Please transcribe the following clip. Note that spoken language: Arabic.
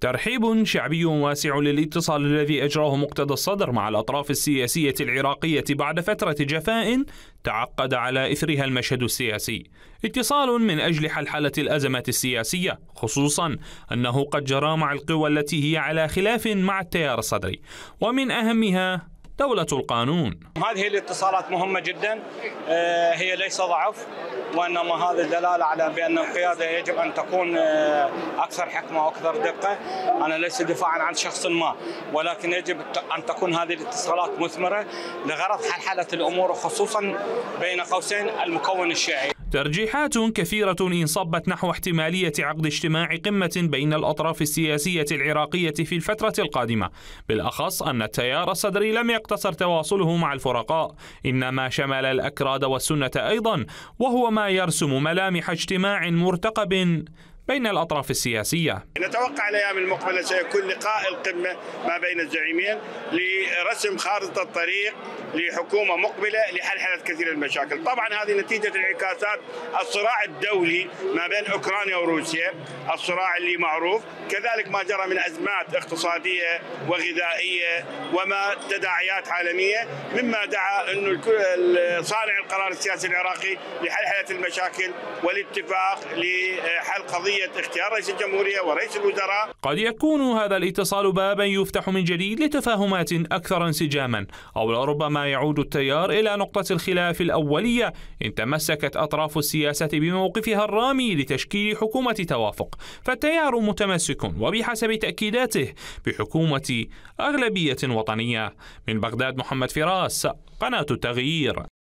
ترحيب شعبي واسع للاتصال الذي أجراه مقتدى الصدر مع الأطراف السياسية العراقية بعد فترة جفاء تعقد على إثرها المشهد السياسي اتصال من أجل حلحلة الأزمة السياسية خصوصا أنه قد جرى مع القوى التي هي على خلاف مع التيار الصدري ومن أهمها دولة القانون هذه الاتصالات مهمة جدا آه، هي ليس ضعف وانما هذا دلاله على بان القياده يجب ان تكون آه، اكثر حكمه واكثر دقه، انا ليس دفاعا عن شخص ما، ولكن يجب ان تكون هذه الاتصالات مثمره لغرض حل حاله الامور وخصوصا بين قوسين المكون الشيعي. ترجيحات كثيرة انصبت نحو احتمالية عقد اجتماع قمة بين الأطراف السياسية العراقية في الفترة القادمة بالأخص أن التيار الصدري لم يقتصر تواصله مع الفرقاء إنما شمل الأكراد والسنة أيضا وهو ما يرسم ملامح اجتماع مرتقب بين الأطراف السياسية نتوقع الأيام المقبلة سيكون لقاء القمة ما بين الزعيمين لرسم خارطة الطريق لحكومة مقبلة لحل كثير المشاكل طبعا هذه نتيجة انعكاسات الصراع الدولي ما بين أوكرانيا وروسيا الصراع اللي معروف كذلك ما جرى من أزمات اقتصادية وغذائية وما تداعيات عالمية مما دعا أنه صانع القرار السياسي العراقي لحل المشاكل والاتفاق لحل قضية عملية اختيار رئيس الجمهورية ورئيس الوزراء قد يكون هذا الاتصال بابا يفتح من جديد لتفاهمات أكثر انسجاما أو لربما يعود التيار إلى نقطة الخلاف الأولية إن تمسكت أطراف السياسة بموقفها الرامي لتشكيل حكومة توافق فالتيار متمسك وبحسب تأكيداته بحكومة أغلبية وطنية من بغداد محمد فراس قناة التغيير